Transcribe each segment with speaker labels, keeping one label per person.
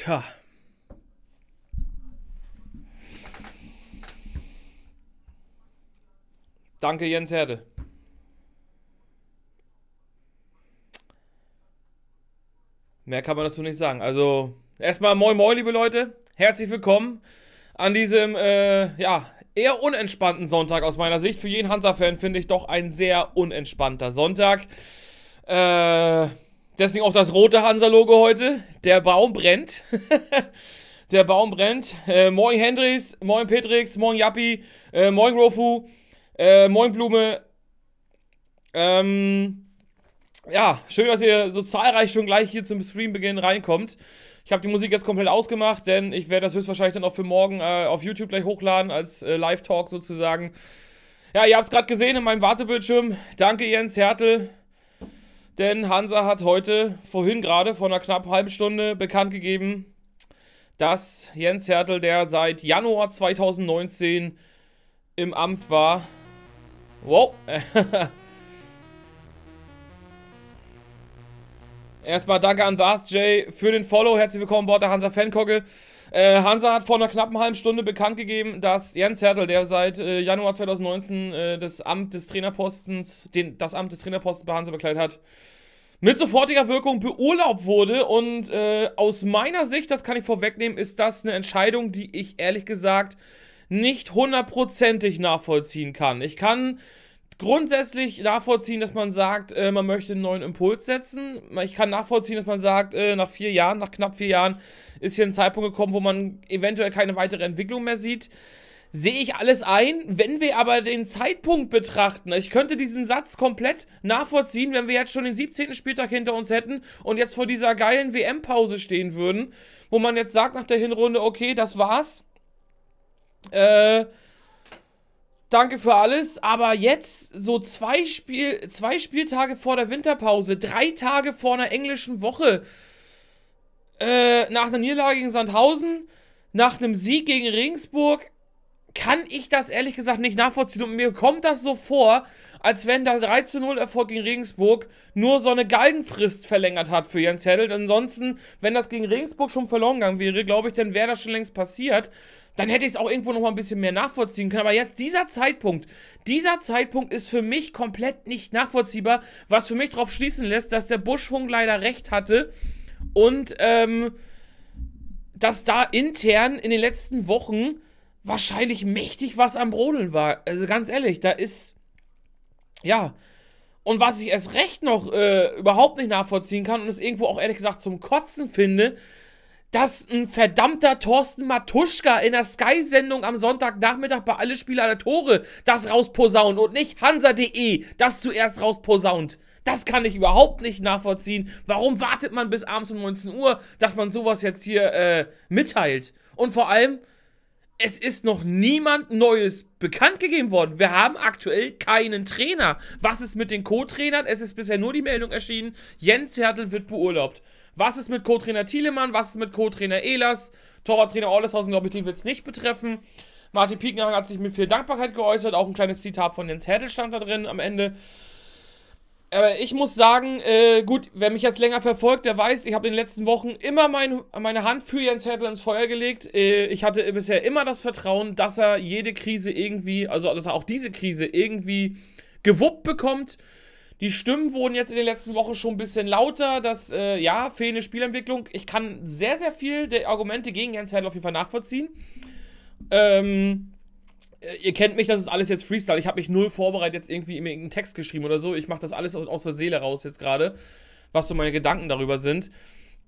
Speaker 1: Tja. Danke, Jens Herde. Mehr kann man dazu nicht sagen. Also, erstmal moin moin, liebe Leute. Herzlich willkommen an diesem, äh, ja, eher unentspannten Sonntag aus meiner Sicht. Für jeden Hansa-Fan finde ich doch ein sehr unentspannter Sonntag. Äh, Deswegen auch das rote Hansa-Logo heute. Der Baum brennt. der Baum brennt. Äh, moin Hendrix, moin Petrix, moin Yappi, äh, moin Grofu, äh, moin Blume. Ähm, ja, schön, dass ihr so zahlreich schon gleich hier zum Streambeginn reinkommt. Ich habe die Musik jetzt komplett ausgemacht, denn ich werde das höchstwahrscheinlich dann auch für morgen äh, auf YouTube gleich hochladen, als äh, Live-Talk sozusagen. Ja, ihr habt es gerade gesehen in meinem Wartebildschirm. Danke, Jens Hertel. Denn Hansa hat heute, vorhin gerade, vor einer knapp halben Stunde bekannt gegeben, dass Jens Hertel, der seit Januar 2019 im Amt war, wow, Erstmal danke an Darth J für den Follow. Herzlich willkommen, Bord der Hansa Fankogge. Äh, Hansa hat vor einer knappen halben Stunde bekannt gegeben, dass Jens Hertel, der seit äh, Januar 2019 äh, das Amt des Trainerpostens, den, das Amt des Trainerpostens bei Hansa bekleidet hat, mit sofortiger Wirkung beurlaubt wurde. Und äh, aus meiner Sicht, das kann ich vorwegnehmen, ist das eine Entscheidung, die ich ehrlich gesagt nicht hundertprozentig nachvollziehen kann. Ich kann grundsätzlich nachvollziehen, dass man sagt, äh, man möchte einen neuen Impuls setzen. Ich kann nachvollziehen, dass man sagt, äh, nach vier Jahren, nach knapp vier Jahren ist hier ein Zeitpunkt gekommen, wo man eventuell keine weitere Entwicklung mehr sieht. Sehe ich alles ein, wenn wir aber den Zeitpunkt betrachten. Ich könnte diesen Satz komplett nachvollziehen, wenn wir jetzt schon den 17. Spieltag hinter uns hätten und jetzt vor dieser geilen WM-Pause stehen würden, wo man jetzt sagt nach der Hinrunde, okay, das war's. Äh, danke für alles. Aber jetzt, so zwei, Spiel, zwei Spieltage vor der Winterpause, drei Tage vor einer englischen Woche, äh, nach einer Niederlage gegen Sandhausen, nach einem Sieg gegen Regensburg, kann ich das ehrlich gesagt nicht nachvollziehen. Und mir kommt das so vor, als wenn der 13-0-Erfolg gegen Regensburg nur so eine Galgenfrist verlängert hat für Jens Heddel. Ansonsten, wenn das gegen Regensburg schon verloren gegangen wäre, glaube ich, dann wäre das schon längst passiert dann hätte ich es auch irgendwo nochmal ein bisschen mehr nachvollziehen können. Aber jetzt dieser Zeitpunkt, dieser Zeitpunkt ist für mich komplett nicht nachvollziehbar, was für mich darauf schließen lässt, dass der Buschfunk leider recht hatte und ähm, dass da intern in den letzten Wochen wahrscheinlich mächtig was am Brodeln war. Also ganz ehrlich, da ist, ja, und was ich erst recht noch äh, überhaupt nicht nachvollziehen kann und es irgendwo auch ehrlich gesagt zum Kotzen finde, dass ein verdammter Thorsten Matuschka in der Sky-Sendung am Sonntagnachmittag bei alle Spieler der Tore das rausposaunt und nicht Hansa.de das zuerst rausposaunt. Das kann ich überhaupt nicht nachvollziehen. Warum wartet man bis abends um 19 Uhr, dass man sowas jetzt hier äh, mitteilt? Und vor allem, es ist noch niemand Neues bekannt gegeben worden. Wir haben aktuell keinen Trainer. Was ist mit den Co-Trainern? Es ist bisher nur die Meldung erschienen, Jens Hertel wird beurlaubt. Was ist mit Co-Trainer Thielemann? Was ist mit Co-Trainer Elas? Torwarttrainer Orleshausen, glaube ich, den wird es nicht betreffen. Martin Piekenhagen hat sich mit viel Dankbarkeit geäußert. Auch ein kleines Zitat von Jens Hertel stand da drin am Ende. Aber ich muss sagen, äh, gut, wer mich jetzt länger verfolgt, der weiß, ich habe in den letzten Wochen immer mein, meine Hand für Jens Hertel ins Feuer gelegt. Äh, ich hatte bisher immer das Vertrauen, dass er jede Krise irgendwie, also dass er auch diese Krise irgendwie gewuppt bekommt. Die Stimmen wurden jetzt in der letzten Woche schon ein bisschen lauter, dass, äh, ja, fehlende Spielentwicklung. Ich kann sehr, sehr viel der Argumente gegen Jens Hertel auf jeden Fall nachvollziehen. Ähm, äh, ihr kennt mich, das ist alles jetzt Freestyle. Ich habe mich null vorbereitet, jetzt irgendwie irgendeinen Text geschrieben oder so. Ich mache das alles aus der Seele raus jetzt gerade, was so meine Gedanken darüber sind.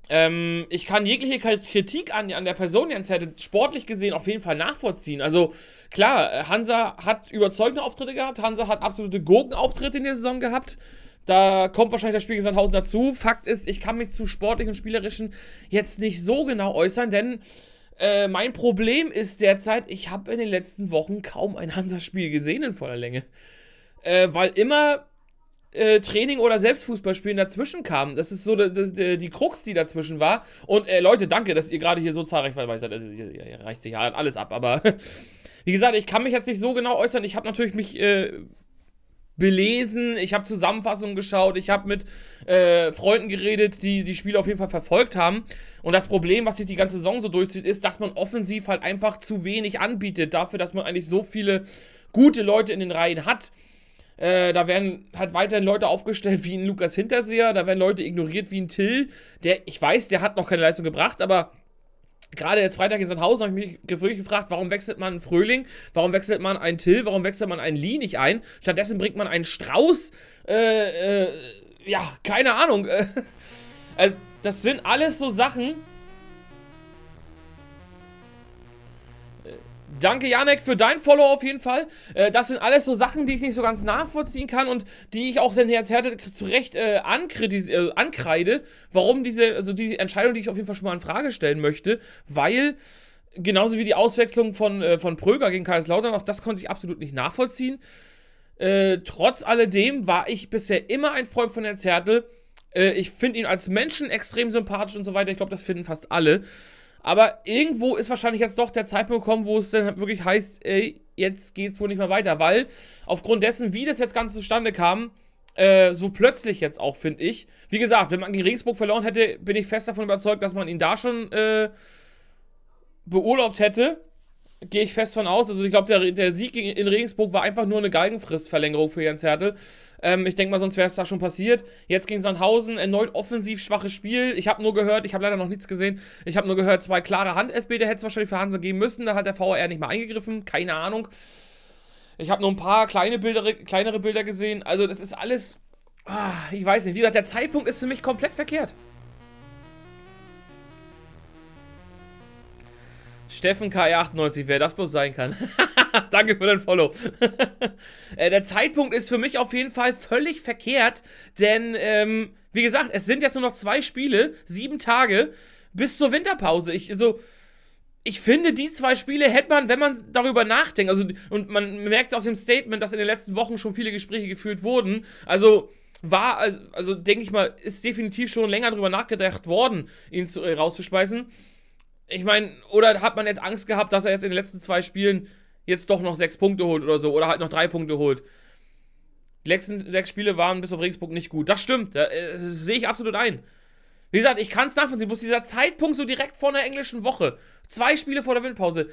Speaker 1: Ähm, ich kann jegliche Kritik an, an der Person Jens Hertel sportlich gesehen auf jeden Fall nachvollziehen. Also klar, äh, Hansa hat überzeugende Auftritte gehabt, Hansa hat absolute Gurkenauftritte in der Saison gehabt. Da kommt wahrscheinlich das Spiel gegen Sandhausen dazu. Fakt ist, ich kann mich zu sportlichen und spielerischen jetzt nicht so genau äußern, denn äh, mein Problem ist derzeit, ich habe in den letzten Wochen kaum ein Hansa-Spiel gesehen in voller Länge. Äh, weil immer äh, Training oder Selbstfußballspielen dazwischen kam. Das ist so die, die Krux, die dazwischen war. Und äh, Leute, danke, dass ihr gerade hier so zahlreich dabei seid. Also, ihr, ihr reißt sich ja alles ab, aber wie gesagt, ich kann mich jetzt nicht so genau äußern. Ich habe natürlich mich äh, belesen, ich habe Zusammenfassungen geschaut, ich habe mit äh, Freunden geredet, die die Spiele auf jeden Fall verfolgt haben. Und das Problem, was sich die ganze Saison so durchzieht, ist, dass man offensiv halt einfach zu wenig anbietet dafür, dass man eigentlich so viele gute Leute in den Reihen hat. Äh, da werden halt weiterhin Leute aufgestellt wie ein Lukas Hinterseher, da werden Leute ignoriert wie ein Till. Der, ich weiß, der hat noch keine Leistung gebracht, aber gerade jetzt Freitag in Sandhausen habe ich mich wirklich gefragt, warum wechselt man einen Fröhling, warum wechselt man einen Till, warum wechselt man einen Lee nicht ein? Stattdessen bringt man einen Strauß. Äh, äh, ja, keine Ahnung. also, das sind alles so Sachen danke Janek für dein Follow auf jeden Fall. Äh, das sind alles so Sachen, die ich nicht so ganz nachvollziehen kann und die ich auch den Herz Herde zu Recht äh, äh, ankreide, warum diese, also diese Entscheidung, die ich auf jeden Fall schon mal in Frage stellen möchte, weil genauso wie die Auswechslung von, äh, von Pröger gegen Kaiserslautern, auch das konnte ich absolut nicht nachvollziehen. Äh, trotz alledem war ich bisher immer ein Freund von Herrn Zertel. Äh, ich finde ihn als Menschen extrem sympathisch und so weiter. Ich glaube, das finden fast alle. Aber irgendwo ist wahrscheinlich jetzt doch der Zeitpunkt gekommen, wo es dann halt wirklich heißt, ey, jetzt geht's wohl nicht mehr weiter, weil aufgrund dessen, wie das jetzt ganz zustande kam, äh, so plötzlich jetzt auch, finde ich. Wie gesagt, wenn man gegen Regensburg verloren hätte, bin ich fest davon überzeugt, dass man ihn da schon äh, beurlaubt hätte gehe ich fest von aus. Also ich glaube, der, der Sieg in Regensburg war einfach nur eine Galgenfristverlängerung für Jens Hertel. Ähm, ich denke mal, sonst wäre es da schon passiert. Jetzt gegen Sandhausen, erneut offensiv schwaches Spiel. Ich habe nur gehört, ich habe leider noch nichts gesehen, ich habe nur gehört, zwei klare Hand-FB, hätte es wahrscheinlich für Hansen geben müssen. Da hat der VR nicht mal eingegriffen, keine Ahnung. Ich habe nur ein paar kleine Bilder, kleinere Bilder gesehen. Also das ist alles, ah, ich weiß nicht. Wie gesagt, der Zeitpunkt ist für mich komplett verkehrt. Steffen K98, wer das bloß sein kann. Danke für dein Follow. Äh, der Zeitpunkt ist für mich auf jeden Fall völlig verkehrt, denn, ähm, wie gesagt, es sind jetzt nur noch zwei Spiele, sieben Tage bis zur Winterpause. Ich, so, also, ich finde, die zwei Spiele hätte man, wenn man darüber nachdenkt, also, und man merkt aus dem Statement, dass in den letzten Wochen schon viele Gespräche geführt wurden, also, war, also, also denke ich mal, ist definitiv schon länger darüber nachgedacht worden, ihn zu, äh, rauszuschmeißen ich meine, oder hat man jetzt Angst gehabt, dass er jetzt in den letzten zwei Spielen jetzt doch noch sechs Punkte holt oder so, oder halt noch drei Punkte holt? Die letzten sechs Spiele waren bis auf Regensburg nicht gut. Das stimmt, äh, das sehe ich absolut ein. Wie gesagt, ich kann es nachvollziehen, bloß dieser Zeitpunkt so direkt vor einer englischen Woche, zwei Spiele vor der Windpause,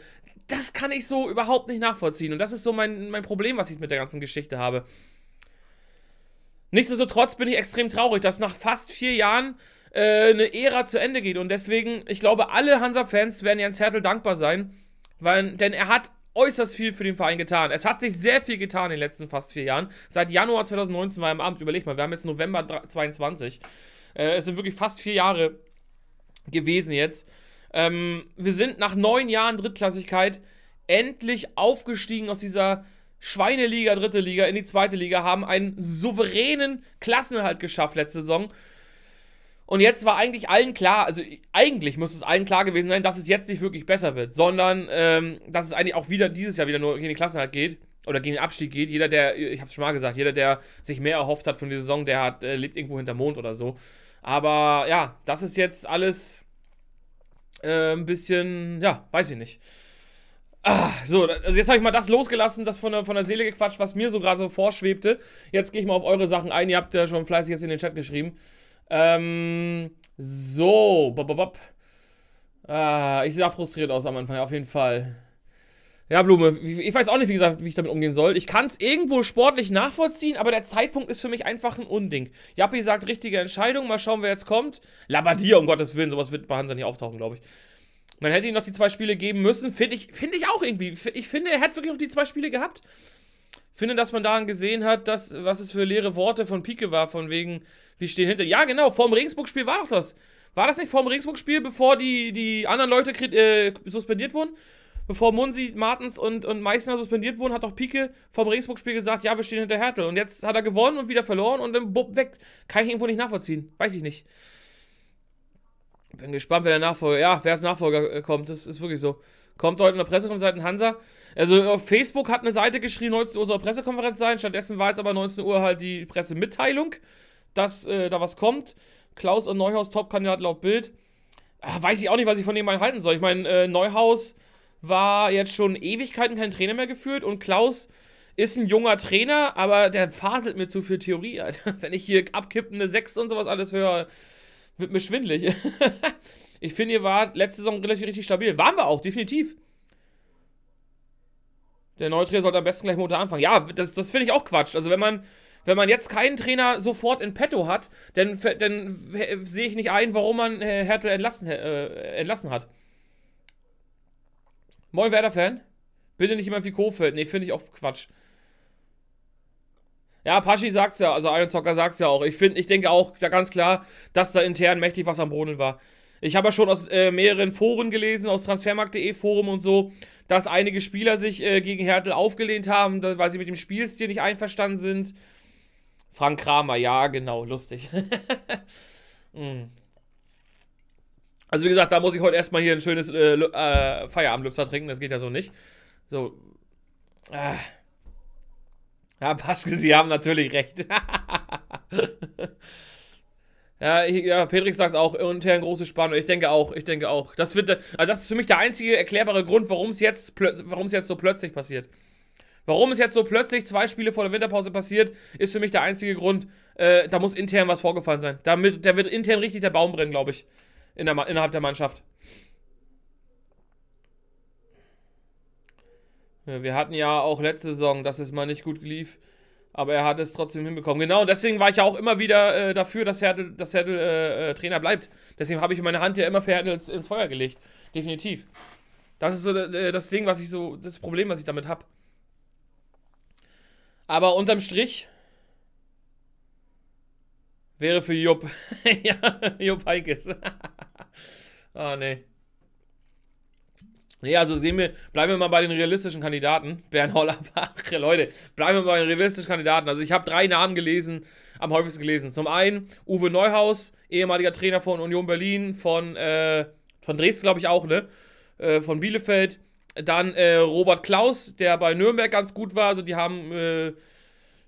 Speaker 1: das kann ich so überhaupt nicht nachvollziehen. Und das ist so mein, mein Problem, was ich mit der ganzen Geschichte habe. Nichtsdestotrotz bin ich extrem traurig, dass nach fast vier Jahren äh, eine Ära zu Ende geht. Und deswegen, ich glaube, alle Hansa-Fans werden Jens Hertel dankbar sein, weil, denn er hat äußerst viel für den Verein getan. Es hat sich sehr viel getan in den letzten fast vier Jahren. Seit Januar 2019 war er im Amt. Überleg mal, wir haben jetzt November 22. Äh, es sind wirklich fast vier Jahre gewesen jetzt. Ähm, wir sind nach neun Jahren Drittklassigkeit endlich aufgestiegen aus dieser Schweineliga, dritte Liga, in die zweite Liga, haben einen souveränen Klassenhalt geschafft letzte Saison. Und jetzt war eigentlich allen klar, also eigentlich muss es allen klar gewesen sein, dass es jetzt nicht wirklich besser wird, sondern ähm, dass es eigentlich auch wieder dieses Jahr wieder nur gegen die Klassenhalt geht oder gegen den Abstieg geht. Jeder, der, ich hab's schon mal gesagt, jeder, der sich mehr erhofft hat von der Saison, der hat, äh, lebt irgendwo hinter Mond oder so. Aber ja, das ist jetzt alles äh, ein bisschen, ja, weiß ich nicht. Ah, so, also jetzt habe ich mal das losgelassen, das von der, von der Seele gequatscht, was mir so gerade so vorschwebte. Jetzt gehe ich mal auf eure Sachen ein. Ihr habt ja schon fleißig jetzt in den Chat geschrieben. Ähm, so, bob, bob, Ah, ich sah frustriert aus am Anfang, auf jeden Fall. Ja, Blume, ich weiß auch nicht, wie gesagt, wie ich damit umgehen soll. Ich kann es irgendwo sportlich nachvollziehen, aber der Zeitpunkt ist für mich einfach ein Unding. Jappi sagt, richtige Entscheidung, mal schauen, wer jetzt kommt. Labadier, um Gottes Willen, sowas wird bei Hansa nicht auftauchen, glaube ich. Man hätte ihm noch die zwei Spiele geben müssen, finde ich, find ich auch irgendwie. Ich finde, er hätte wirklich noch die zwei Spiele gehabt. Finde, dass man daran gesehen hat, dass, was es für leere Worte von Pike war, von wegen, wir stehen hinter. Ja, genau, vorm Regensburg-Spiel war doch das. War das nicht vorm Regensburg-Spiel, bevor die, die anderen Leute äh, suspendiert wurden? Bevor Munsi, Martens und, und Meißner suspendiert wurden, hat doch Pike vom Regensburg-Spiel gesagt, ja, wir stehen hinter Hertel. Und jetzt hat er gewonnen und wieder verloren und dann bupp weg. Kann ich irgendwo nicht nachvollziehen. Weiß ich nicht. Bin gespannt, wer der Nachfolger, ja, wer als Nachfolger äh, kommt. Das ist wirklich so. Kommt heute in der Pressekonferenz Hansa. Also auf Facebook hat eine Seite geschrieben, 19 Uhr soll Pressekonferenz sein. Stattdessen war jetzt aber 19 Uhr halt die Pressemitteilung dass äh, da was kommt. Klaus und Neuhaus Top-Kandidat laut Bild. Ach, weiß ich auch nicht, was ich von dem mal halten soll. Ich meine, äh, Neuhaus war jetzt schon Ewigkeiten kein Trainer mehr geführt und Klaus ist ein junger Trainer, aber der faselt mir zu viel Theorie, Alter. Wenn ich hier abkippende Sechs und sowas alles höre, wird mir schwindlig. ich finde, ihr wart letzte Saison relativ richtig stabil. Waren wir auch, definitiv. Der neue Trainer sollte am besten gleich Montag anfangen. Ja, das, das finde ich auch Quatsch. Also wenn man wenn man jetzt keinen Trainer sofort in petto hat, dann, dann sehe ich nicht ein, warum man äh, Hertel entlassen, äh, entlassen hat. Moin Werder-Fan. Bitte nicht jemand wie Kofeld. Nee, finde ich auch Quatsch. Ja, Paschi sagt's ja, also Iron Soccer sagt's ja auch. Ich finde, ich denke auch da ganz klar, dass da intern mächtig was am Brodeln war. Ich habe ja schon aus äh, mehreren Foren gelesen, aus transfermarkt.de Forum und so, dass einige Spieler sich äh, gegen Hertel aufgelehnt haben, weil sie mit dem Spielstil nicht einverstanden sind. Frank Kramer, ja, genau, lustig. hm. Also wie gesagt, da muss ich heute erstmal hier ein schönes äh, äh, Feierabendlübster trinken, das geht ja so nicht. So. Ah. Ja, Paschke, Sie haben natürlich recht. ja, ich, ja, Pedrik sagt auch, intern große Spannung. Ich denke auch, ich denke auch. Das, wird, äh, also das ist für mich der einzige erklärbare Grund, warum es jetzt, warum es jetzt so plötzlich passiert. Warum es jetzt so plötzlich zwei Spiele vor der Winterpause passiert, ist für mich der einzige Grund. Äh, da muss intern was vorgefallen sein. Damit, da wird intern richtig der Baum brennen, glaube ich. In der, innerhalb der Mannschaft. Wir hatten ja auch letzte Saison, dass es mal nicht gut lief. Aber er hat es trotzdem hinbekommen. Genau, deswegen war ich ja auch immer wieder äh, dafür, dass Hertel, dass Hertel äh, äh, Trainer bleibt. Deswegen habe ich meine Hand ja immer für Hertel ins, ins Feuer gelegt. Definitiv. Das ist so äh, das Ding, was ich so, das Problem, was ich damit habe. Aber unterm Strich wäre für Jupp. ja, Jupp Heikes. ah, nee. Nee, also sehen wir, bleiben wir mal bei den realistischen Kandidaten. Bernd Hollerbach, Leute, bleiben wir mal bei den realistischen Kandidaten. Also ich habe drei Namen gelesen, am häufigsten gelesen. Zum einen Uwe Neuhaus, ehemaliger Trainer von Union Berlin, von, äh, von Dresden, glaube ich auch, ne? Äh, von Bielefeld. Dann äh, Robert Klaus, der bei Nürnberg ganz gut war. Also die haben, äh,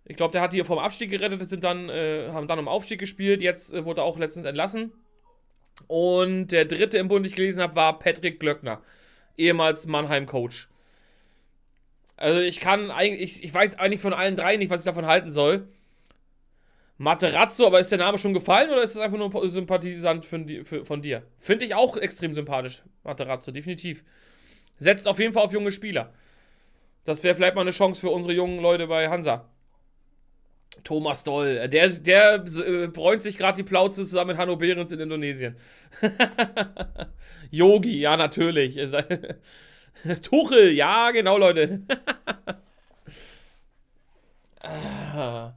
Speaker 1: ich glaube, der hat die vom Abstieg gerettet, sind dann, äh, haben dann im Aufstieg gespielt. Jetzt äh, wurde er auch letztens entlassen. Und der dritte im Bund, den ich gelesen habe, war Patrick Glöckner, ehemals Mannheim-Coach. Also ich kann eigentlich, ich, ich weiß eigentlich von allen drei nicht, was ich davon halten soll. Materazzo, aber ist der Name schon gefallen oder ist das einfach nur Sympathisant für, für, von dir? Finde ich auch extrem sympathisch, Materazzo, definitiv. Setzt auf jeden Fall auf junge Spieler. Das wäre vielleicht mal eine Chance für unsere jungen Leute bei Hansa. Thomas Doll, äh, der, der äh, bräunt sich gerade die Plauze zusammen mit Hanno Behrens in Indonesien. Yogi, ja, natürlich. Tuchel, ja, genau, Leute. ah.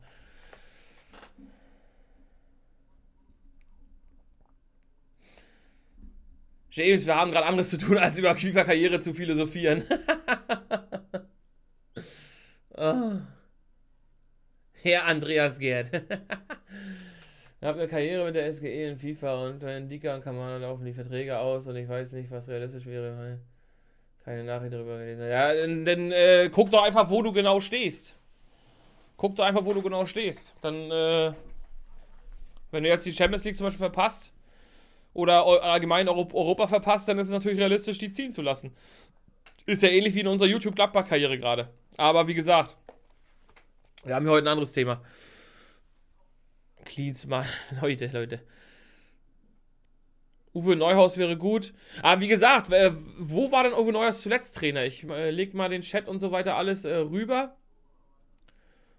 Speaker 1: James, wir haben gerade anderes zu tun, als über FIFA-Karriere zu philosophieren. oh. Herr Andreas Gerd. ich habe eine Karriere mit der SGE in FIFA und in Dika und Kamana laufen die Verträge aus und ich weiß nicht, was realistisch wäre, weil keine Nachricht darüber gelesen Ja, dann, dann äh, guck doch einfach, wo du genau stehst. Guck doch einfach, wo du genau stehst. Dann, äh, wenn du jetzt die Champions League zum Beispiel verpasst, oder allgemein Europa verpasst, dann ist es natürlich realistisch, die ziehen zu lassen. Ist ja ähnlich wie in unserer YouTube-Gladbach-Karriere gerade. Aber wie gesagt, wir haben hier heute ein anderes Thema. Klinsmann, Leute, Leute. Uwe Neuhaus wäre gut. Aber ah, wie gesagt, äh, wo war denn Uwe Neuhaus zuletzt Trainer? Ich äh, leg mal den Chat und so weiter alles äh, rüber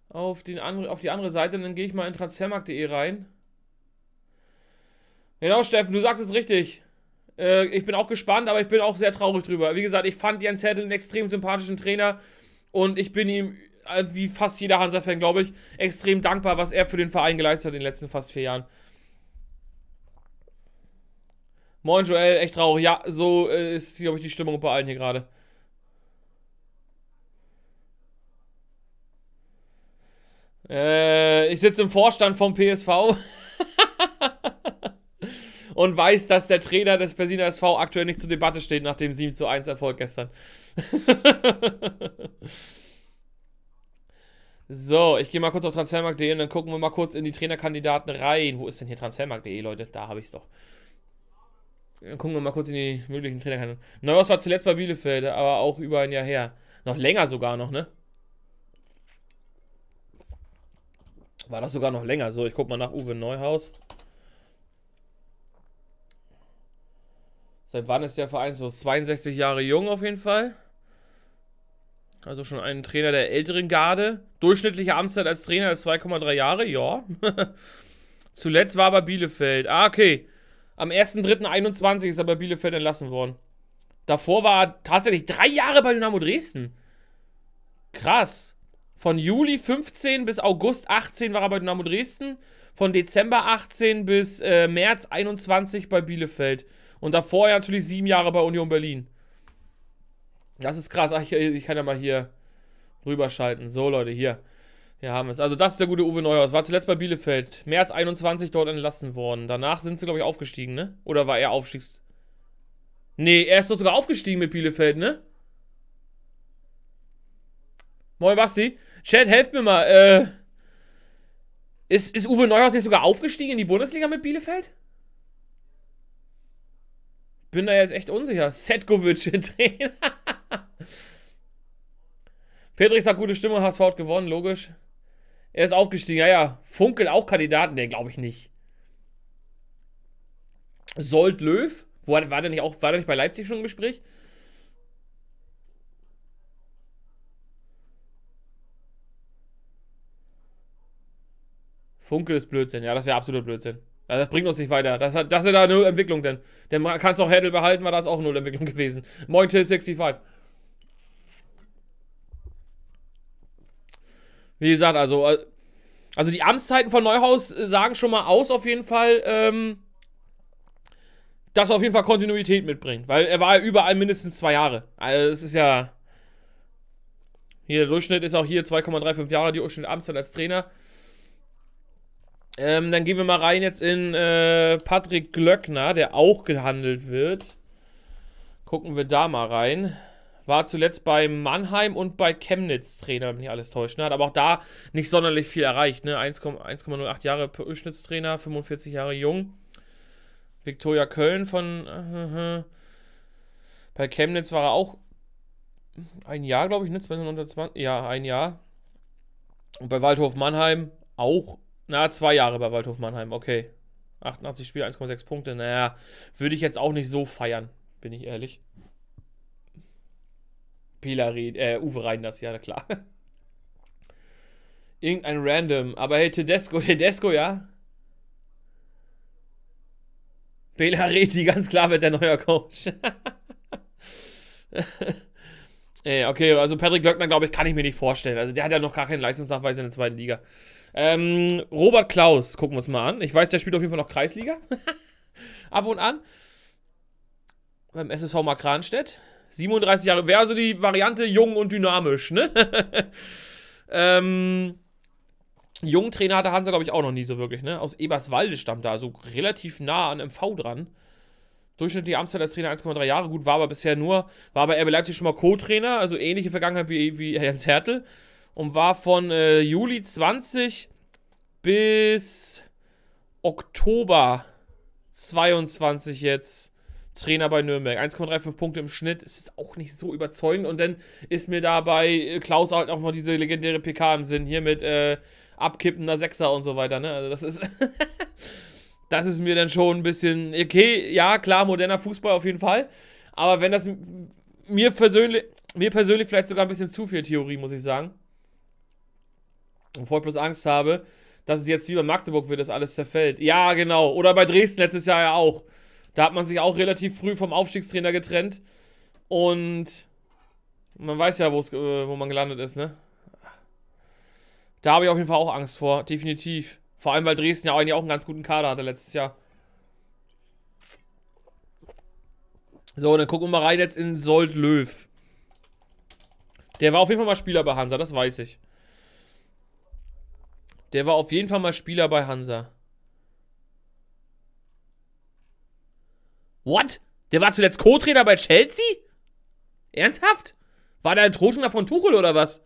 Speaker 1: auf, den auf die andere Seite und dann gehe ich mal in transfermarkt.de rein. Genau, Steffen, du sagst es richtig. Äh, ich bin auch gespannt, aber ich bin auch sehr traurig drüber. Wie gesagt, ich fand Jens Hertel einen extrem sympathischen Trainer und ich bin ihm, äh, wie fast jeder Hansa-Fan, glaube ich, extrem dankbar, was er für den Verein geleistet hat in den letzten fast vier Jahren. Moin Joel, echt traurig. Ja, so äh, ist, glaube ich, die Stimmung bei allen hier gerade. Äh, ich sitze im Vorstand vom PSV. und weiß, dass der Trainer des Persiner SV aktuell nicht zur Debatte steht nach dem 7 zu 1 Erfolg gestern. so, ich gehe mal kurz auf transfermarkt.de und dann gucken wir mal kurz in die Trainerkandidaten rein. Wo ist denn hier transfermarkt.de, Leute? Da habe ich es doch. Dann gucken wir mal kurz in die möglichen Trainerkandidaten. Neuhaus war zuletzt bei Bielefeld, aber auch über ein Jahr her. Noch länger sogar noch, ne? War das sogar noch länger? So, ich guck mal nach Uwe Neuhaus. Seit wann ist der Verein so? 62 Jahre jung auf jeden Fall. Also schon ein Trainer der älteren Garde. Durchschnittliche Amtszeit als Trainer ist 2,3 Jahre, ja. Zuletzt war aber Bielefeld. Ah, okay. Am 1.3.21 ist er bei Bielefeld entlassen worden. Davor war er tatsächlich drei Jahre bei Dynamo Dresden. Krass. Von Juli 15 bis August 18 war er bei Dynamo Dresden. Von Dezember 18 bis äh, März 21 bei Bielefeld. Und davor ja natürlich sieben Jahre bei Union Berlin. Das ist krass. Ach, ich, ich kann ja mal hier rüberschalten. So, Leute, hier. Hier haben wir es. Also, das ist der gute Uwe Neuhaus. War zuletzt bei Bielefeld. März 21 dort entlassen worden. Danach sind sie, glaube ich, aufgestiegen, ne? Oder war er Aufstiegs... Nee, er ist doch sogar aufgestiegen mit Bielefeld, ne? Moin, Basti. Chat, helft mir mal. Äh, ist, ist Uwe Neuhaus nicht sogar aufgestiegen in die Bundesliga mit Bielefeld? bin da jetzt echt unsicher. Setkovic in Trainer. Petrich sagt, gute Stimmung, HSV hat gewonnen, logisch. Er ist aufgestiegen, ja, ja. Funkel auch Kandidaten, der glaube ich nicht. Sold Löw, Wo, war, der nicht auch, war der nicht bei Leipzig schon im Gespräch? Funkel ist Blödsinn, ja, das wäre absoluter Blödsinn das bringt uns nicht weiter. Das, hat, das ist da null Entwicklung, denn. Denn kannst auch Heddle behalten, weil das ist auch null Entwicklung gewesen. Moin Till 65. Wie gesagt, also. Äh, also die Amtszeiten von Neuhaus äh, sagen schon mal aus, auf jeden Fall, ähm, dass er auf jeden Fall Kontinuität mitbringt. Weil er war ja überall mindestens zwei Jahre. Also es ist ja. Hier, der Durchschnitt ist auch hier 2,35 Jahre, die Durchschnitt Amtszeit als Trainer. Ähm, dann gehen wir mal rein jetzt in äh, Patrick Glöckner, der auch gehandelt wird. Gucken wir da mal rein. War zuletzt bei Mannheim und bei Chemnitz Trainer, wenn ich alles täuscht. Ne? Hat aber auch da nicht sonderlich viel erreicht. Ne? 1,08 Jahre Durchschnittstrainer, 45 Jahre jung. Viktoria Köln von. Äh, äh, bei Chemnitz war er auch ein Jahr, glaube ich, ne? 2020, ja, ein Jahr. Und bei Waldhof Mannheim auch na, zwei Jahre bei Waldhof Mannheim, okay. 88 Spiele, 1,6 Punkte. Naja, würde ich jetzt auch nicht so feiern, bin ich ehrlich. Pilarin, äh, Uwe Reinders, ja, na klar. Irgendein Random. Aber hey, Tedesco, Tedesco, ja. Bela Reti, ganz klar wird der neue Coach. Ey, okay, also Patrick Glöckner, glaube ich, kann ich mir nicht vorstellen. Also der hat ja noch gar keinen Leistungsnachweis in der zweiten Liga. Ähm, Robert Klaus, gucken wir uns mal an. Ich weiß, der spielt auf jeden Fall noch Kreisliga. Ab und an. Beim SSV Markranstedt. 37 Jahre. Wäre also die Variante jung und dynamisch, ne? ähm, jungen hatte Hansa, glaube ich, auch noch nie so wirklich, ne? Aus Eberswalde stammt er, also relativ nah an MV dran. Durchschnittliche Amtszeit als Trainer 1,3 Jahre. Gut, war aber bisher nur, war bei RB Leipzig schon mal Co-Trainer, also ähnliche Vergangenheit wie, wie Jens Hertel und war von äh, Juli 20 bis Oktober 22 jetzt Trainer bei Nürnberg. 1,35 Punkte im Schnitt ist jetzt auch nicht so überzeugend. Und dann ist mir dabei äh, Klaus halt auch mal diese legendäre PK im Sinn hier mit äh, abkippender Sechser und so weiter. Ne? Also das ist, das ist mir dann schon ein bisschen okay. Ja klar, moderner Fußball auf jeden Fall. Aber wenn das mir persönlich, mir persönlich vielleicht sogar ein bisschen zu viel Theorie, muss ich sagen. Bevor ich bloß Angst habe, dass es jetzt wie bei Magdeburg wird, dass alles zerfällt. Ja, genau. Oder bei Dresden letztes Jahr ja auch. Da hat man sich auch relativ früh vom Aufstiegstrainer getrennt. Und man weiß ja, wo äh, man gelandet ist, ne? Da habe ich auf jeden Fall auch Angst vor, definitiv. Vor allem, weil Dresden ja eigentlich auch einen ganz guten Kader hatte letztes Jahr. So, dann gucken wir mal rein jetzt in Sold Löw. Der war auf jeden Fall mal Spieler bei Hansa, das weiß ich. Der war auf jeden Fall mal Spieler bei Hansa. What? Der war zuletzt Co-Trainer bei Chelsea? Ernsthaft? War der ein Trotender von Tuchel oder was?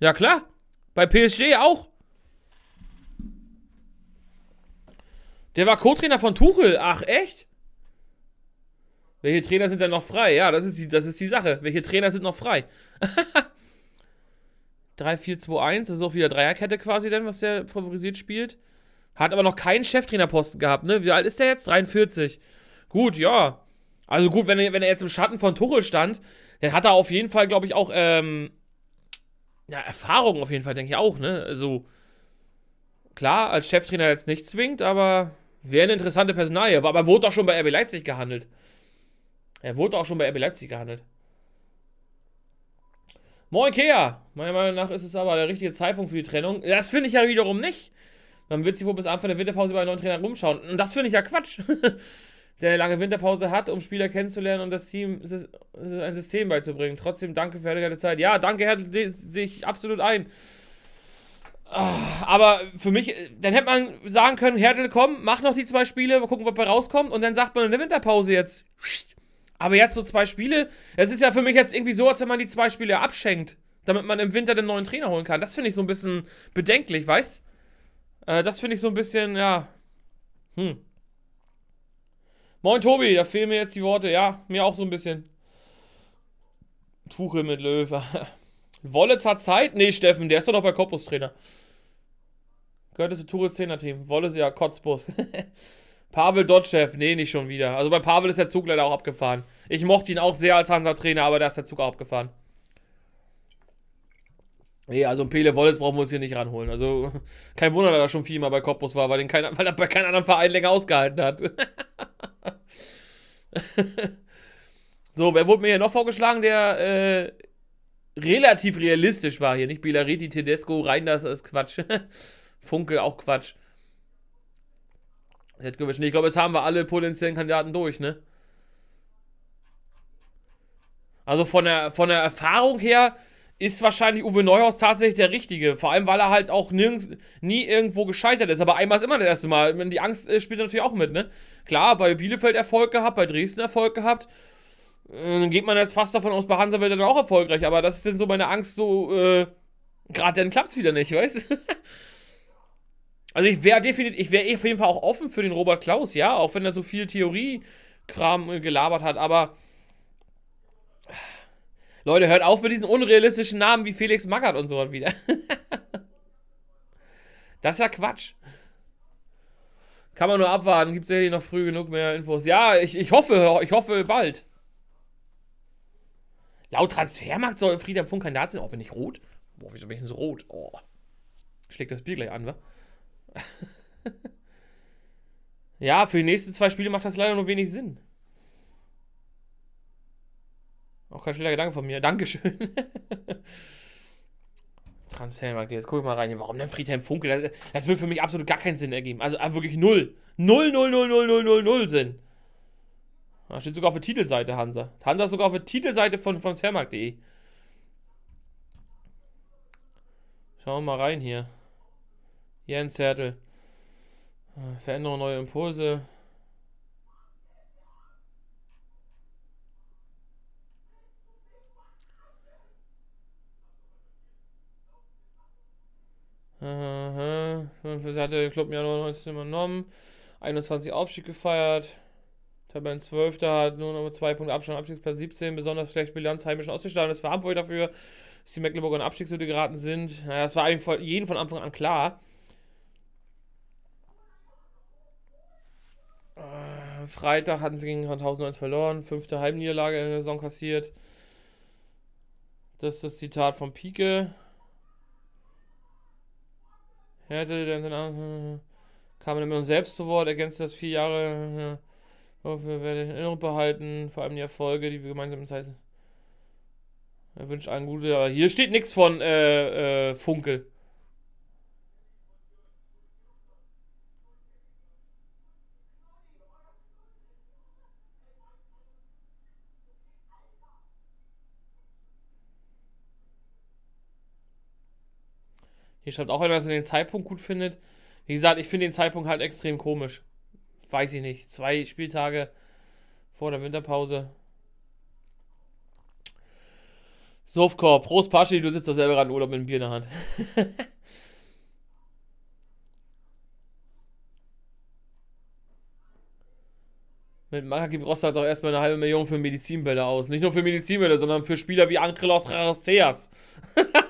Speaker 1: Ja klar. Bei PSG auch. Der war Co-Trainer von Tuchel. Ach, echt? Welche Trainer sind denn noch frei? Ja, das ist die, das ist die Sache. Welche Trainer sind noch frei? 3-4-2-1, das ist auch wieder Dreierkette quasi denn, was der favorisiert spielt. Hat aber noch keinen Cheftrainerposten gehabt, ne? Wie alt ist der jetzt? 43. Gut, ja. Also gut, wenn er, wenn er jetzt im Schatten von Tuchel stand, dann hat er auf jeden Fall, glaube ich, auch ähm, ja, Erfahrung auf jeden Fall, denke ich auch, ne? Also klar, als Cheftrainer jetzt nicht zwingend, aber wäre eine interessante Personalie. Aber er wurde auch schon bei RB Leipzig gehandelt. Er wurde auch schon bei RB Leipzig gehandelt. Moin Kea! Meiner Meinung nach ist es aber der richtige Zeitpunkt für die Trennung. Das finde ich ja wiederum nicht. Man wird sich wohl bis Anfang der Winterpause bei einem neuen Trainer rumschauen. Und das finde ich ja Quatsch. der lange Winterpause hat, um Spieler kennenzulernen und das Team ein System beizubringen. Trotzdem danke für die Zeit. Ja, danke, Herr, sehe ich absolut ein. Ah, aber für mich, dann hätte man sagen können, Hertel, komm, mach noch die zwei Spiele, mal gucken, was bei rauskommt. Und dann sagt man in der Winterpause jetzt, aber jetzt so zwei Spiele, es ist ja für mich jetzt irgendwie so, als wenn man die zwei Spiele abschenkt, damit man im Winter den neuen Trainer holen kann. Das finde ich so ein bisschen bedenklich, weißt? Äh, das finde ich so ein bisschen, ja. Hm. Moin Tobi, da fehlen mir jetzt die Worte. Ja, mir auch so ein bisschen. Tuchel mit Löwe. Wollitz hat Zeit? Nee, Steffen, der ist doch noch bei Cottbus Trainer. Gehört es zu Tuchels Trainerteam. Wollitz, ja, Kotzbus. Pavel Dotschev, nee, nicht schon wieder. Also bei Pavel ist der Zug leider auch abgefahren. Ich mochte ihn auch sehr als Hansa-Trainer, aber da ist der Zug auch abgefahren. Nee, also ein Pele Wollitz brauchen wir uns hier nicht ranholen. Also kein Wunder, dass er schon viel mal bei Cottbus war, weil, den kein, weil er bei keinem anderen Verein länger ausgehalten hat. so, wer wurde mir hier noch vorgeschlagen, der äh, relativ realistisch war hier? Nicht Bilariti, Tedesco, Reinders ist Quatsch. Funke auch Quatsch. Head Conversion. Ich glaube, jetzt haben wir alle potenziellen Kandidaten durch, ne? Also von der, von der Erfahrung her ist wahrscheinlich Uwe Neuhaus tatsächlich der Richtige. Vor allem, weil er halt auch nirgends, nie irgendwo gescheitert ist. Aber einmal ist immer das erste Mal. Die Angst äh, spielt natürlich auch mit, ne? Klar, bei Bielefeld Erfolg gehabt, bei Dresden Erfolg gehabt. Äh, dann geht man jetzt fast davon aus, bei Hansa wird er dann auch erfolgreich. Aber das ist dann so meine Angst, so, äh, gerade dann klappt es wieder nicht, weißt du? Also ich wäre definitiv, ich wäre auf jeden Fall auch offen für den Robert Klaus, ja, auch wenn er so viel Theorie-Kram äh, gelabert hat, aber Leute, hört auf mit diesen unrealistischen Namen wie Felix Magath und sowas wieder. das ist ja Quatsch. Kann man nur abwarten, gibt es ja noch früh genug mehr Infos. Ja, ich, ich hoffe, ich hoffe bald. Laut Transfermarkt soll Friedhelm Funk kein Daten Oh, bin ich rot? Boah, wieso bin ich denn so rot? Oh. Schlägt das Bier gleich an, wa? ja, für die nächsten zwei Spiele macht das leider nur wenig Sinn. Auch kein schlechter Gedanke von mir. Dankeschön. Transfermarkt, jetzt guck ich mal rein. Warum denn Friedhelm Funke? Das, das würde für mich absolut gar keinen Sinn ergeben. Also äh, wirklich null. Null, null, null, null, null, null, null Sinn. Da ah, steht sogar auf der Titelseite, Hansa. Hansa ist sogar auf der Titelseite von transfermarkt.de. Schauen wir mal rein hier. Jens Hertel. Ah, Veränderung, neue Impulse. Aha. hatte der Club im Januar 19 übernommen. 21 Aufstieg gefeiert. Tabellen 12. Da hat nur noch zwei Punkte Abstand, Abstiegsplatz 17. Besonders schlecht Bilanz heimischen ausgestanden. Das verantwortlich dafür, dass die Mecklenburger in Abstiegshütte geraten sind. Naja, das war jeden von Anfang an klar. Freitag hatten sie gegen 1001 verloren, fünfte Heimniederlage in der Saison kassiert. Das ist das Zitat von Pike. Härte, dann kam er uns selbst zu Wort, ergänzte das vier Jahre. Hoffe, wir werden in Erinnerung behalten, vor allem die Erfolge, die wir gemeinsam in Zeit. Er wünscht allen gute, aber hier steht nichts von äh, äh, Funkel. Hier schreibt auch einer, dass er den Zeitpunkt gut findet. Wie gesagt, ich finde den Zeitpunkt halt extrem komisch. Weiß ich nicht. Zwei Spieltage vor der Winterpause. Sofcore, Prost Paschi, du sitzt doch selber gerade Urlaub mit einem Bier in der Hand. Mit Makaki Brosta hat doch erstmal eine halbe Million für Medizinbälle aus. Nicht nur für Medizinbälle, sondern für Spieler wie Ankrelos Rarasteas.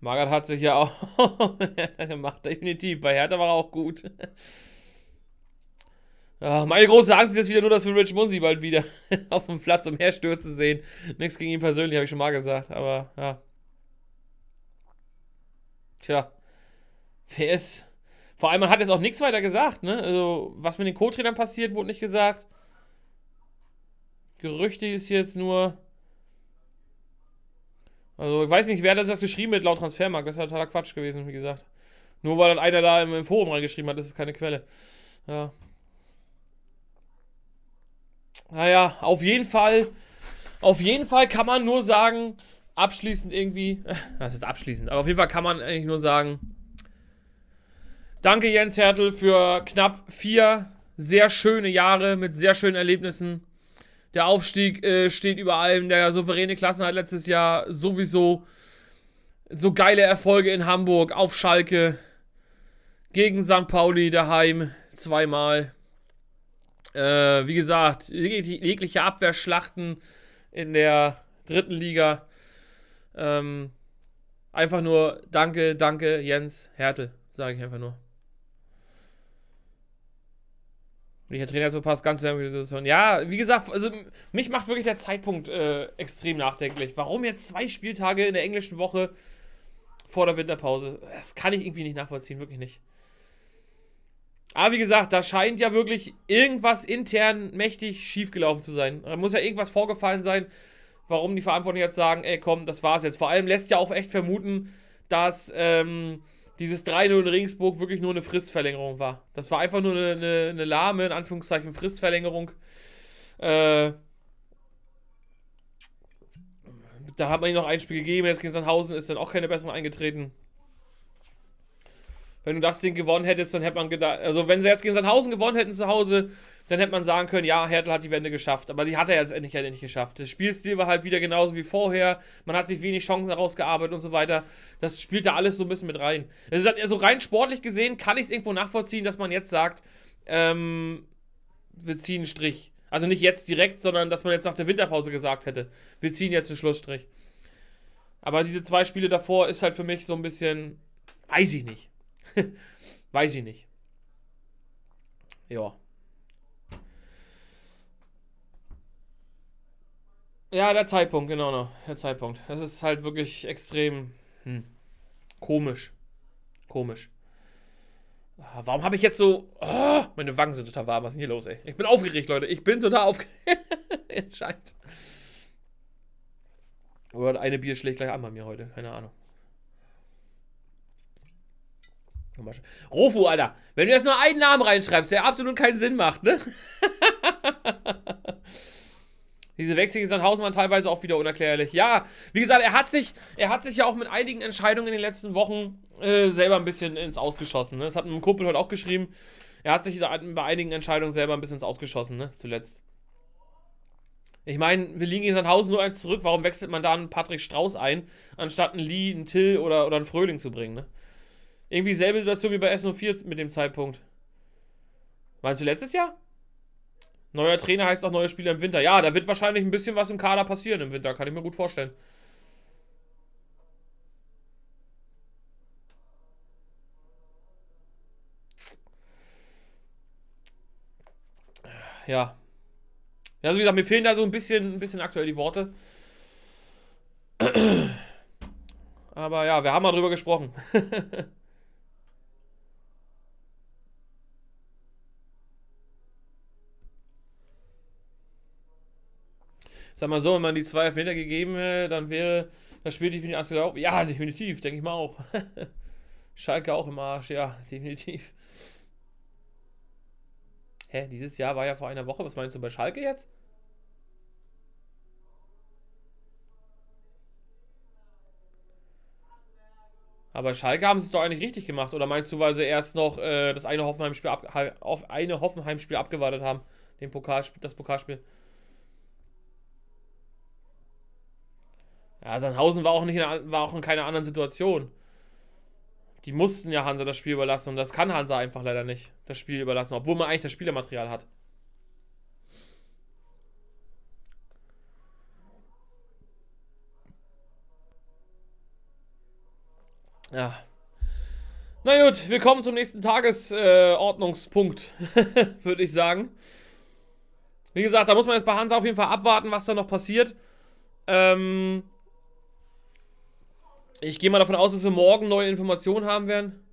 Speaker 1: Magath hat sich ja auch gemacht, definitiv. Bei Hertha war er auch gut. Ah, meine große Angst ist jetzt wieder nur, dass wir Rich Munsi bald wieder auf dem Platz umherstürzen sehen. Nichts gegen ihn persönlich, habe ich schon mal gesagt, aber ja. Tja. Wer ist. Vor allem, man hat jetzt auch nichts weiter gesagt, ne? Also, was mit den Co-Trainern passiert, wurde nicht gesagt. Gerüchte ist jetzt nur. Also ich weiß nicht, wer das geschrieben hat laut Transfermarkt. Das wäre totaler Quatsch gewesen, wie gesagt. Nur weil dann einer da im, im Forum reingeschrieben hat, das ist keine Quelle. Ja. Naja, auf jeden Fall, auf jeden Fall kann man nur sagen, abschließend irgendwie, was ist abschließend, aber auf jeden Fall kann man eigentlich nur sagen, danke Jens Hertel für knapp vier sehr schöne Jahre mit sehr schönen Erlebnissen. Der Aufstieg äh, steht über allem. Der souveräne Klassen hat letztes Jahr sowieso so geile Erfolge in Hamburg, auf Schalke, gegen St. Pauli daheim zweimal. Äh, wie gesagt, jegliche Abwehrschlachten in der dritten Liga. Ähm, einfach nur Danke, danke, Jens Hertel, sage ich einfach nur. Und ich Trainer so passt ganz wärme Situation. Ja, wie gesagt, also mich macht wirklich der Zeitpunkt äh, extrem nachdenklich. Warum jetzt zwei Spieltage in der englischen Woche vor der Winterpause? Das kann ich irgendwie nicht nachvollziehen, wirklich nicht. Aber wie gesagt, da scheint ja wirklich irgendwas intern mächtig schiefgelaufen zu sein. Da muss ja irgendwas vorgefallen sein, warum die Verantwortlichen jetzt sagen, ey komm, das war's jetzt. Vor allem lässt ja auch echt vermuten, dass ähm, dieses 3-0 in Regensburg wirklich nur eine Fristverlängerung war. Das war einfach nur eine, eine, eine lahme, in Anführungszeichen, Fristverlängerung. Äh, da hat man ihnen noch ein Spiel gegeben, jetzt gegen Sandhausen ist dann auch keine Besserung eingetreten. Wenn du das Ding gewonnen hättest, dann hätte man gedacht, also wenn sie jetzt gegen Sandhausen gewonnen hätten zu Hause, dann hätte man sagen können, ja, Hertel hat die Wende geschafft, aber die hat er jetzt endlich halt nicht geschafft. Das Spielstil war halt wieder genauso wie vorher, man hat sich wenig Chancen herausgearbeitet und so weiter. Das spielt da alles so ein bisschen mit rein. Es halt, also rein sportlich gesehen kann ich es irgendwo nachvollziehen, dass man jetzt sagt, ähm, wir ziehen einen Strich. Also nicht jetzt direkt, sondern dass man jetzt nach der Winterpause gesagt hätte, wir ziehen jetzt einen Schlussstrich. Aber diese zwei Spiele davor ist halt für mich so ein bisschen, weiß ich nicht. weiß ich nicht. Ja. Ja, der Zeitpunkt, genau, genau. Der Zeitpunkt. Das ist halt wirklich extrem hm, komisch. Komisch. Ah, warum habe ich jetzt so. Oh, meine Wangen sind total warm. Was ist denn hier los, ey? Ich bin aufgeregt, Leute. Ich bin total aufgeregt. Entscheidend. Oder oh, eine Bier schlägt gleich an bei mir heute. Keine Ahnung. Rofu, Alter. Wenn du jetzt nur einen Namen reinschreibst, der absolut keinen Sinn macht, ne? Diese Wechsel gegen Sandhausen waren teilweise auch wieder unerklärlich. Ja, wie gesagt, er hat sich, er hat sich ja auch mit einigen Entscheidungen in den letzten Wochen äh, selber ein bisschen ins Ausgeschossen. Ne? Das hat ein Kumpel heute auch geschrieben. Er hat sich bei einigen Entscheidungen selber ein bisschen ins Ausgeschossen, ne? Zuletzt. Ich meine, wir liegen in Sandhausen nur eins zurück. Warum wechselt man da einen Patrick Strauß ein, anstatt einen Lee, einen Till oder, oder einen Fröhling zu bringen, ne? Irgendwie selbe Situation wie bei S04 mit dem Zeitpunkt. Meinst du letztes Jahr? Neuer Trainer heißt auch neue Spieler im Winter. Ja, da wird wahrscheinlich ein bisschen was im Kader passieren im Winter. Kann ich mir gut vorstellen. Ja. Ja, so also wie gesagt, mir fehlen da so ein bisschen, ein bisschen aktuell die Worte. Aber ja, wir haben mal drüber gesprochen. sag mal so, wenn man die zwei Meter gegeben hätte, dann wäre das Spiel definitiv ausgelaufen. Ja, definitiv, denke ich mal auch. Schalke auch im Arsch, ja, definitiv. Hä, dieses Jahr war ja vor einer Woche. Was meinst du bei Schalke jetzt? Aber Schalke haben es doch eigentlich richtig gemacht. Oder meinst du, weil sie erst noch äh, das eine Hoffenheim-Spiel ab, hoffenheim abgewartet haben? Den Pokalspiel, das Pokalspiel. Ja, Sandhausen war auch, nicht in, war auch in keiner anderen Situation. Die mussten ja Hansa das Spiel überlassen und das kann Hansa einfach leider nicht, das Spiel überlassen, obwohl man eigentlich das Spielermaterial hat. Ja. Na gut, wir kommen zum nächsten Tagesordnungspunkt, äh, würde ich sagen. Wie gesagt, da muss man jetzt bei Hansa auf jeden Fall abwarten, was da noch passiert. Ähm, ich gehe mal davon aus, dass wir morgen neue Informationen haben werden.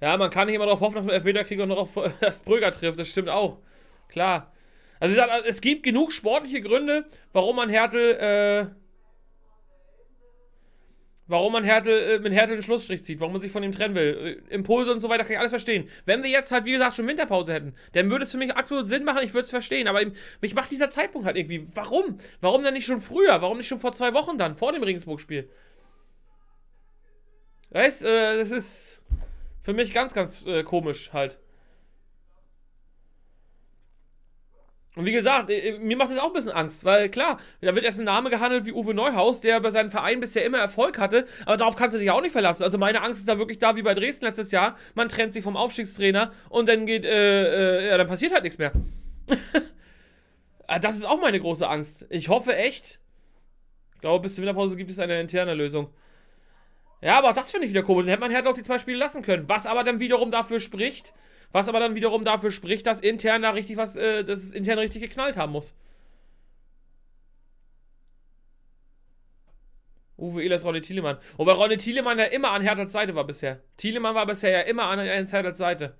Speaker 1: Ja, man kann nicht immer darauf hoffen, dass man Elfmeter kriegt und noch auf das Brügger trifft. Das stimmt auch. Klar. Also, wie gesagt, es gibt genug sportliche Gründe, warum man Hertel äh, Warum man Hertel, äh, mit Hertel einen Schlussstrich zieht, warum man sich von ihm trennen will. Äh, Impulse und so weiter, kann ich alles verstehen. Wenn wir jetzt halt, wie gesagt, schon Winterpause hätten, dann würde es für mich absolut Sinn machen, ich würde es verstehen. Aber mich macht dieser Zeitpunkt halt irgendwie. Warum? Warum denn nicht schon früher? Warum nicht schon vor zwei Wochen dann, vor dem Regensburg-Spiel? Weißt, äh, das ist für mich ganz, ganz äh, komisch halt. Und wie gesagt, äh, mir macht das auch ein bisschen Angst, weil klar, da wird erst ein Name gehandelt wie Uwe Neuhaus, der bei seinem Verein bisher immer Erfolg hatte, aber darauf kannst du dich auch nicht verlassen. Also meine Angst ist da wirklich da, wie bei Dresden letztes Jahr. Man trennt sich vom Aufstiegstrainer und dann geht, äh, äh, ja, dann passiert halt nichts mehr. das ist auch meine große Angst. Ich hoffe echt. Ich glaube, bis zur Winterpause gibt es eine interne Lösung. Ja, aber auch das finde ich wieder komisch. Dann hätte man halt auch die zwei Spiele lassen können. Was aber dann wiederum dafür spricht, was aber dann wiederum dafür spricht, dass intern da richtig was, äh, dass es intern richtig geknallt haben muss. Uwe Ehlers, Ronny Thielemann. Wobei Ronny Thielemann ja immer an Herthals Seite war bisher. Thielemann war bisher ja immer an Herthals Seite.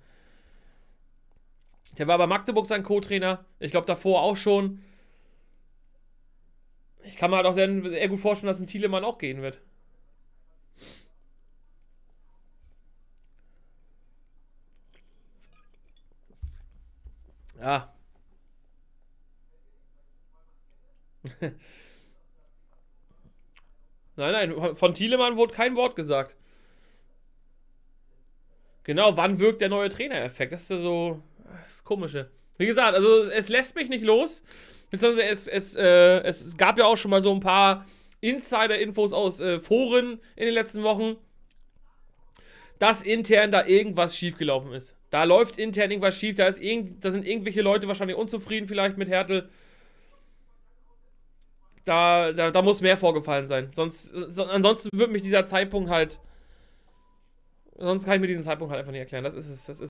Speaker 1: Der war bei Magdeburg sein Co-Trainer. Ich glaube davor auch schon. Ich kann mir halt auch sehr, sehr gut vorstellen, dass ein Thielemann auch gehen wird. Ja. nein, nein, von Thielemann wurde kein Wort gesagt. Genau, wann wirkt der neue Trainereffekt? Das ist ja so das Komische. Wie gesagt, also es lässt mich nicht los. Beziehungsweise es, es, äh, es gab ja auch schon mal so ein paar Insider-Infos aus äh, Foren in den letzten Wochen, dass intern da irgendwas schiefgelaufen ist. Da läuft intern irgendwas schief, da, ist irgend, da sind irgendwelche Leute wahrscheinlich unzufrieden vielleicht mit Hertel. Da, da, da muss mehr vorgefallen sein. Sonst, so, ansonsten würde mich dieser Zeitpunkt halt. Sonst kann ich mir diesen Zeitpunkt halt einfach nicht erklären. Das ist es. Das ist